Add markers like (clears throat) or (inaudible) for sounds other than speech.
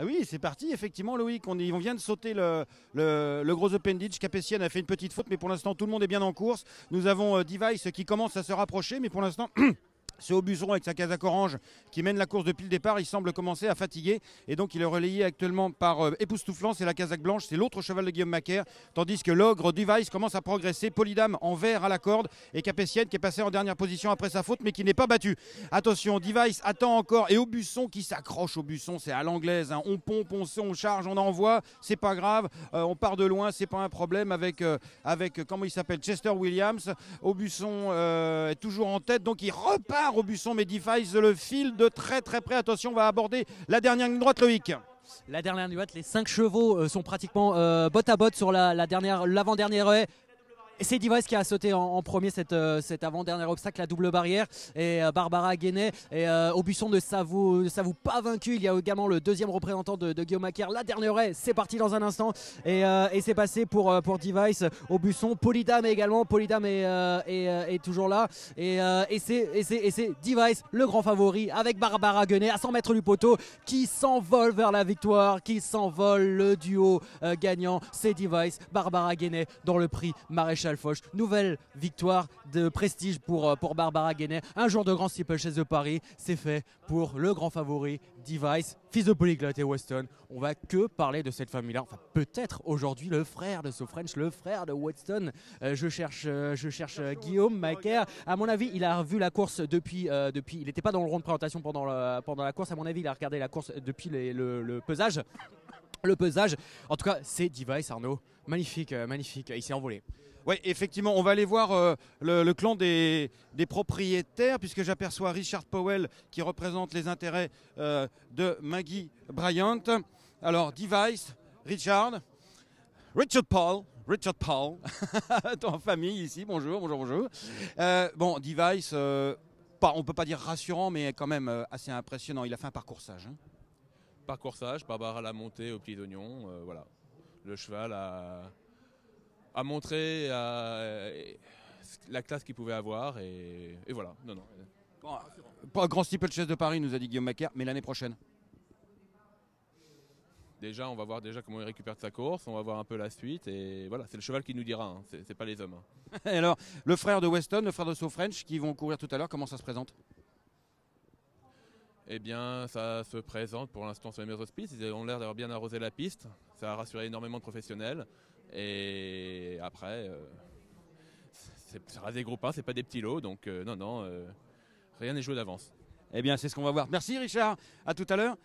Ah oui, c'est parti, effectivement, Loïc. On, vient de sauter le, le, gros appendage. Capetienne a fait une petite faute, mais pour l'instant, tout le monde est bien en course. Nous avons euh, Device qui commence à se rapprocher, mais pour l'instant. (clears throat) C'est Aubusson avec sa casaque orange qui mène la course depuis le départ. Il semble commencer à fatiguer et donc il est relayé actuellement par euh, Époustouflant. C'est la casaque blanche, c'est l'autre cheval de Guillaume Macaire. Tandis que l'ogre Device commence à progresser. Polydame en vert à la corde et Capétienne qui est passé en dernière position après sa faute mais qui n'est pas battu. Attention, Device attend encore et Aubusson qui s'accroche. Aubusson, c'est à l'anglaise. Hein. On pompe, on, on, charge, on envoie. C'est pas grave. Euh, on part de loin, c'est pas un problème avec, euh, avec comment il s'appelle Chester Williams. Aubusson est toujours en tête donc il repart Robusson mais le fil de très très près. Attention, on va aborder la dernière ligne droite, Loïc. La dernière ligne droite, les 5 chevaux euh, sont pratiquement euh, botte à botte sur la, dernière, l'avant-dernière haie c'est Device qui a sauté en, premier euh, cet avant-dernier obstacle, la double barrière. Et euh, Barbara Guenet et euh, Aubusson ne s'avoue pas vaincu. Il y a également le deuxième représentant de, Guillaume Macaire. La dernière raie, c'est parti dans un instant. Et, euh, c'est passé pour, pour Device, Aubusson, Polydame également. Polydame est, toujours là. Et, et c'est Device, le grand favori, avec Barbara Guenet à 100 mètres du poteau, qui s'envole vers la victoire, qui s'envole le duo gagnant. C'est Device, Barbara Guenet dans le prix Maréchal foch Nouvelle victoire de prestige pour, euh, pour Barbara Guenet. Un jour de grand steeple chez de Paris. C'est fait pour le grand favori, Device, fils de Polyglotte et Weston. On va que parler de cette famille-là. Enfin, peut-être aujourd'hui le frère de So French, le frère de Weston. Euh, je cherche, euh, je cherche Guillaume Macaire. À mon avis, il a vu la course depuis. depuis il n'était pas dans le rond de présentation pendant la, pendant la course. À mon avis, il a regardé la course depuis le, le pesage le pesage. En tout cas, c'est Device Arnaud. Magnifique, euh, magnifique. Il s'est envolé. Oui, effectivement, on va aller voir euh, le, clan des, propriétaires, puisque j'aperçois Richard Powell qui représente les intérêts euh, de Maggie Bryant. Alors, Device, Richard, Richard Paul, Richard Paul, (laughs) ton famille ici, bonjour, bonjour, bonjour. bon, Device, pas, on ne peut pas dire rassurant, mais quand même assez impressionnant. Il a fait un parcours sage. Hein par corsage, par barre à la montée au pied d'oignon. Euh, voilà. Le cheval a, montré la classe qu'il pouvait avoir et, voilà. Non, non. pas grand de chaise de Paris, nous a dit Guillaume Macaire, mais l'année prochaine. Déjà, on va voir déjà comment il récupère de sa course, on va voir un peu la suite et voilà, c'est le cheval qui nous dira, hein, c'est pas les hommes. Hein. (laughs) alors, le frère de Weston, le frère de So qui vont courir tout à l'heure, comment ça se présente eh bien, ça se présente pour l'instant sur les meilleurs hospices, Ils ont l'air d'avoir bien arrosé la piste. Ça a rassuré énormément de professionnels. Et après, euh, c'est ça des groupes 1, hein, c'est pas des petits lots. Donc, euh, non, non, euh, rien n'est joué d'avance. Eh bien, c'est ce qu'on va voir. Merci, Richard. À tout à l'heure.